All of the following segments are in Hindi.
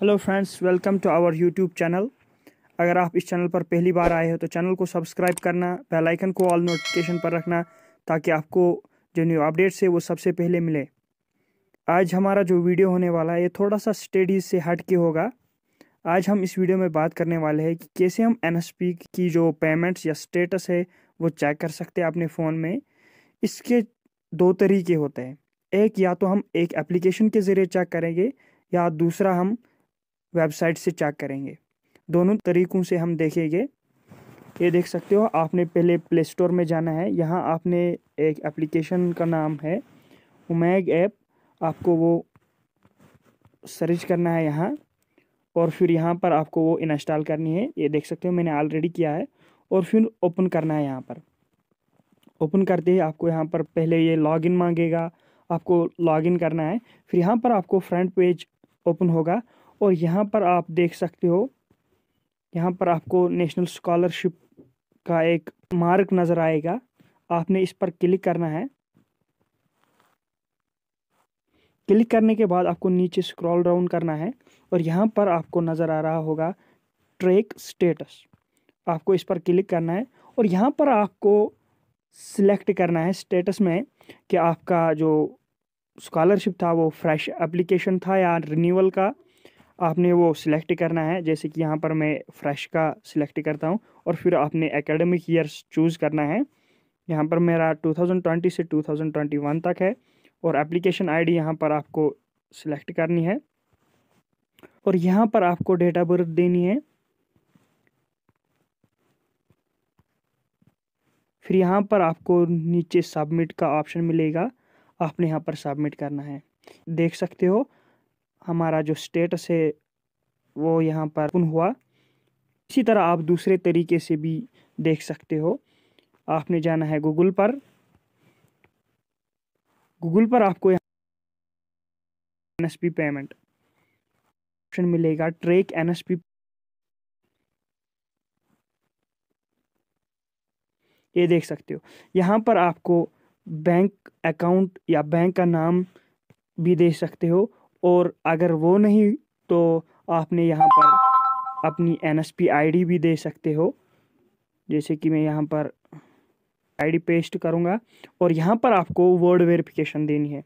hello friends welcome to our YouTube channel अगर आप इस चैनल पर पहली बार आए हो तो चैनल को सब्सक्राइब करना बेल आइकन को ऑल नोटिफिकेशन पर रखना ताकि आपको जो न्यू अपडेट्स है वो सबसे पहले मिले आज हमारा जो वीडियो होने वाला है ये थोड़ा सा स्टडीज से हट के होगा आज हम इस वीडियो में बात करने वाले हैं कि कैसे हम एन की जो पेमेंट्स या स्टेटस है वो चेक कर सकते हैं अपने फ़ोन में इसके दो तरीके होते हैं एक या तो हम एक एप्लीकेशन के ज़रिए चेक करेंगे या दूसरा हम वेबसाइट से चेक करेंगे दोनों तरीक़ों से हम देखेंगे ये देख सकते हो आपने पहले प्ले स्टोर में जाना है यहाँ आपने एक एप्लीकेशन का नाम है उमैग ऐप आपको वो सर्च करना है यहाँ और फिर यहाँ पर आपको वो इंस्टॉल करनी है ये देख सकते हो मैंने ऑलरेडी किया है और फिर ओपन करना है यहाँ पर ओपन करते ही आपको यहाँ पर पहले ये लॉगिन मांगेगा आपको लॉगिन करना है फिर यहाँ पर आपको फ्रंट पेज ओपन होगा और यहाँ पर आप देख सकते हो यहाँ पर आपको नेशनल स्कॉलरशिप का एक मार्क नज़र आएगा आपने इस पर क्लिक करना है क्लिक करने के बाद आपको नीचे स्क्रॉल डाउन करना है और यहाँ पर आपको नज़र आ रहा होगा ट्रैक स्टेटस आपको इस पर क्लिक करना है और यहाँ पर आपको सिलेक्ट करना है स्टेटस में कि आपका जो स्कॉलरशिप था वो फ्रेश एप्लीकेशन था या रिन्यूअल का आपने वो सिलेक्ट करना है जैसे कि यहाँ पर मैं फ्रेश का सिलेक्ट करता हूँ और फिर आपने एकेडमिक ईयर चूज़ करना है यहाँ पर मेरा 2020 से 2021 तक है और एप्लीकेशन आईडी यहाँ पर आपको सिलेक्ट करनी है और यहाँ पर आपको डेट ऑफ बर्थ देनी है फिर यहाँ पर आपको नीचे सबमिट का ऑप्शन मिलेगा आपने यहाँ पर सबमिट करना है देख सकते हो हमारा जो स्टेटस है वो यहाँ पर ओपन हुआ इसी तरह आप दूसरे तरीके से भी देख सकते हो आपने जाना है गूगल पर गूगल पर आपको N S P payment option मिलेगा ट्रेक एन एस पी ये देख सकते हो यहाँ पर आपको बैंक अकाउंट या बैंक का नाम भी दे सकते हो और अगर वो नहीं तो आपने यहाँ पर अपनी N S P I D भी दे सकते हो जैसे कि मैं यहाँ पर आई डी पेस्ट करूँगा और यहाँ पर आपको वर्ड वेरिफिकेशन देनी है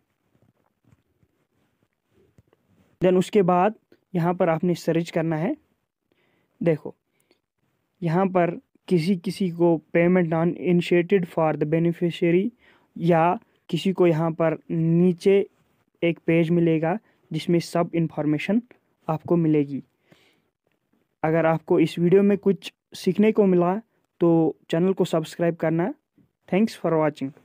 देन उसके बाद यहाँ पर आपने सर्च करना है देखो यहाँ पर किसी किसी को payment non initiated for the beneficiary या किसी को यहाँ पर नीचे एक पेज मिलेगा जिसमें सब इन्फॉर्मेशन आपको मिलेगी अगर आपको इस वीडियो में कुछ सीखने को मिला तो चैनल को सब्सक्राइब करना थैंक्स फॉर वॉचिंग